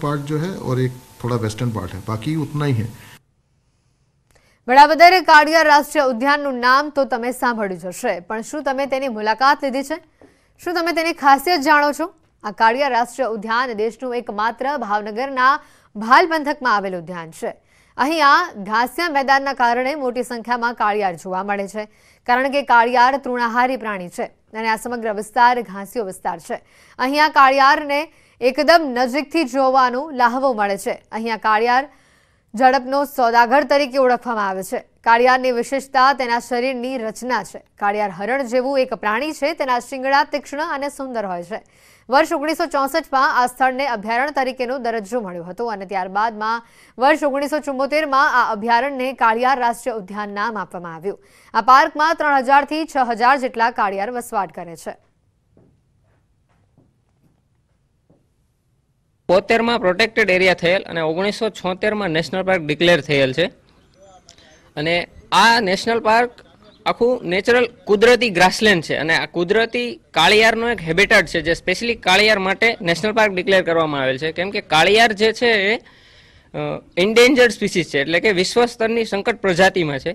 part जो है और एक थोड़ा वेस्टर्न पार्ट है बाकी उतना ही है વડાવદર કાળિયા રાષ્ટ્રીય ઉદ્યાનનું નામ તો તમે સાંભળ્યું જ હશે પણ શું તમે તેની મુલાકાત લીધી છે શું તમે તેની ખાસિયત જાણો છો આ કાળિયા રાષ્ટ્રીય ઉદ્યાન દેશનું એકમાત્ર ભાવનગરના ભાલ પંથકમાં આવેલું ઉદ્યાન છે અહીંયા ઘાસિયા મેદાનના કારણે મોટી સંખ્યામાં કાળિયાર જોવા મળે છે કારણ કે કાળિયાર તૃણાહારી પ્રાણી છે અને આ સમગ્ર વિસ્તાર ઘાસિયો વિસ્તાર છે અહીંયા કાળિયારને એકદમ નજીકથી જોવાનું લાહવો મળે છે અહીંયા કાળિયાર ઝડપનો સોદાગર તરીકે ઓળખવામાં આવે છે કાળિયારની વિશેષતા તેના શરીરની રચના છે કાળિયાર હરણ જેવું એક પ્રાણી છે તેના શિંગડા તીક્ષ્ણ અને સુંદર હોય છે વર્ષ ઓગણીસો ચોસઠમાં આ સ્થળને અભયારણ્ય તરીકેનો દરજ્જો મળ્યો હતો અને ત્યારબાદમાં વર્ષ ઓગણીસો ચુમ્મોતેરમાં આ અભયારણ્યને કાળિયાર રાષ્ટ્રીય ઉદ્યાન નામ આપવામાં આવ્યું આ પાર્કમાં ત્રણ હજારથી છ હજાર જેટલા કાળિયાર વસવાટ કરે છે બોતેરમાં પ્રોટેક્ટેડ એરિયા થયેલ અને ઓગણીસો છોતેરમાં નેશનલ પાર્ક ડિક્લેર થયેલ છે અને આ નેશનલ પાર્ક આખું નેચરલ કુદરતી ગ્રાસલેન્ડ છે અને આ કુદરતી કાળિયારનો એક હેબિટેટ છે જે સ્પેશિયલી કાળિયાર માટે નેશનલ પાર્ક ડિક્લેર કરવામાં આવેલ છે કેમ કે કાળિયાર જે છે એ ઇન્ડેન્જર્ડ સ્પીસીસ છે એટલે કે વિશ્વ સ્તરની સંકટ પ્રજાતિમાં છે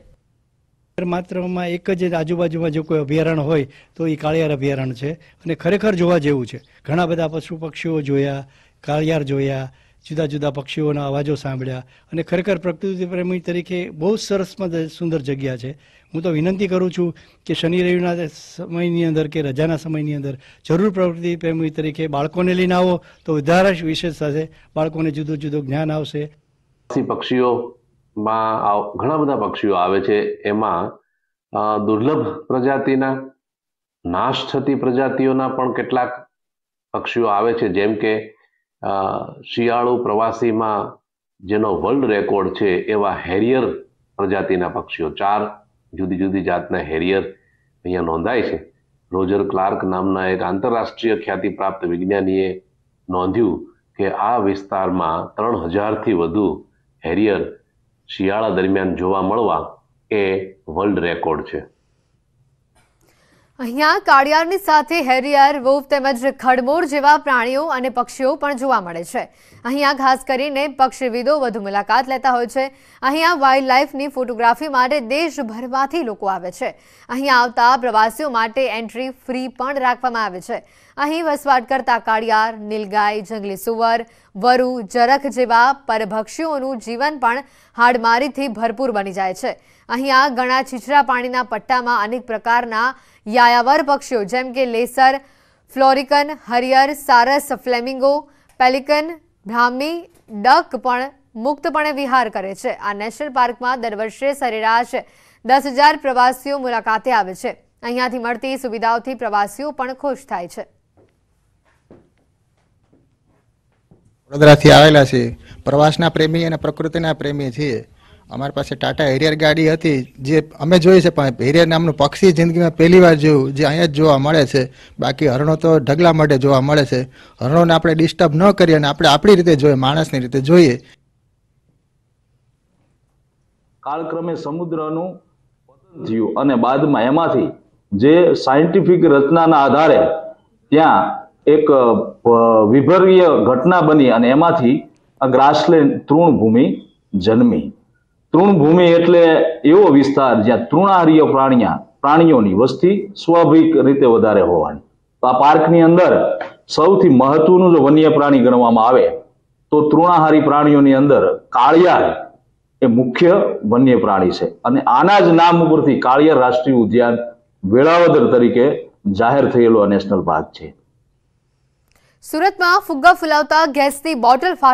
માત્રમાં એક જ આજુબાજુમાં જો કોઈ અભયારણ્ય હોય તો એ કાળિયાર અભયારણ્ય છે અને ખરેખર જોવા જેવું છે ઘણા બધા પશુ પક્ષીઓ જોયા કાળિયાર જોયા જુદા જુદા પક્ષીઓના અવાજો સાંભળ્યા અને ખરેખર પ્રકૃતિ પ્રેમી તરીકે બહુ સરસ સુંદર જગ્યા છે હું તો વિનંતી કરું છું કે શનિ રવિના સમયની અંદર કે રજાના સમયની અંદર જરૂર પ્રકૃતિ પ્રેમી તરીકે બાળકોને લઈને આવો તો વધારે વિશેષ થશે બાળકોને જુદું જુદું જ્ઞાન આવશે પક્ષીઓમાં ઘણા બધા પક્ષીઓ આવે છે એમાં દુર્લભ પ્રજાતિના નાશ થતી પ્રજાતિઓના પણ કેટલાક પક્ષીઓ આવે છે જેમ કે શિયાળુ પ્રવાસીમાં જેનો વર્લ્ડ રેકોર્ડ છે એવા હેરિયર પ્રજાતિના પક્ષીઓ ચાર જુદી જુદી જાતના હેરિયર અહીંયા નોંધાય છે રોજર ક્લાર્ક નામના એક આંતરરાષ્ટ્રીય ખ્યાતિ પ્રાપ્ત વિજ્ઞાનીએ નોંધ્યું કે આ વિસ્તારમાં ત્રણ હજારથી વધુ હેરિયર શિયાળા દરમિયાન જોવા મળવા એ વર્લ્ડ રેકોર્ડ છે અહીંયા કાળિયારની સાથે હેરિયર વૂવ તેમજ ખડમોર જેવા પ્રાણીઓ અને પક્ષીઓ પણ જોવા મળે છે અહીંયા ખાસ કરીને પક્ષીવિદો વધુ મુલાકાત લેતા હોય છે અહીંયા વાઇલ્ડ લાઇફની ફોટોગ્રાફી માટે દેશભરમાંથી લોકો આવે છે અહીંયા આવતા પ્રવાસીઓ માટે એન્ટ્રી ફ્રી પણ રાખવામાં આવે છે અહીં વસવાટ કરતા કાળિયાર નીલગાય જંગલી સુવર વરુ જરખ જેવા પરભક્ષીઓનું જીવન પણ હાડમારીથી ભરપૂર બની જાય છે અહીંયા ઘણા છીછરા પાણીના પટ્ટામાં અનેક પ્રકારના યાયાવર પક્ષીઓ જેમ કે લેસર ફ્લોરિકન હરિયર સારસ ફ્લેમિંગો પેલિકન ભ્રામી ડક પણ મુક્તપણે વિહાર કરે છે આ નેશનલ પાર્કમાં દર વર્ષે સરેરાશ દસ પ્રવાસીઓ મુલાકાતે આવે છે અહીંયાથી મળતી સુવિધાઓથી પ્રવાસીઓ પણ ખુશ થાય છે વડોદરાથી આવેલા છે પ્રવાસના પ્રેમી અને પ્રકૃતિના પ્રેમી છીએ અમારી પાસે ટાટા હેરિયર ગાડી હતી જે અમે જોઈ છે પણ હેરિયર નામનું પક્ષી જિંદગીમાં પહેલી વાર જોયું જે અહીંયા જ જોવા મળે છે બાકી હરણો તો ઢગલા માટે જોવા મળે છે હરણોને આપણે ડિસ્ટર્બ ન કરીએ અને આપણે આપણી રીતે જોઈએ માણસની રીતે જોઈએ કાળક્રમે સમુદ્રનું પતન થયું અને બાદમાં એમાંથી જે સાયન્ટિફિક રચનાના આધારે ત્યાં એક વિભર્ય ઘટના બની અને એમાંથી આ ગ્રાસલેન્ડ તૃણભૂમિ જન્મી તૃણભૂમિ એટલે એવો વિસ્તાર જ્યાં તૃણાહારીય પ્રાણીયા પ્રાણીઓની વસ્તી સ્વાભાવિક રીતે વધારે હોવાની તો આ પાર્કની અંદર સૌથી મહત્વનું જો વન્ય પ્રાણી ગણવામાં આવે તો તૃણાહારી પ્રાણીઓની અંદર કાળિયાર એ મુખ્ય વન્ય પ્રાણી છે અને આના જ નામ ઉપરથી કાળિયાર રાષ્ટ્રીય ઉદ્યાન વેળાવદર તરીકે જાહેર થયેલો નેશનલ પાર્ક છે સુરતમાં ફુગ્ગા ફુલાવતા ગેસની બોટલ ફાટ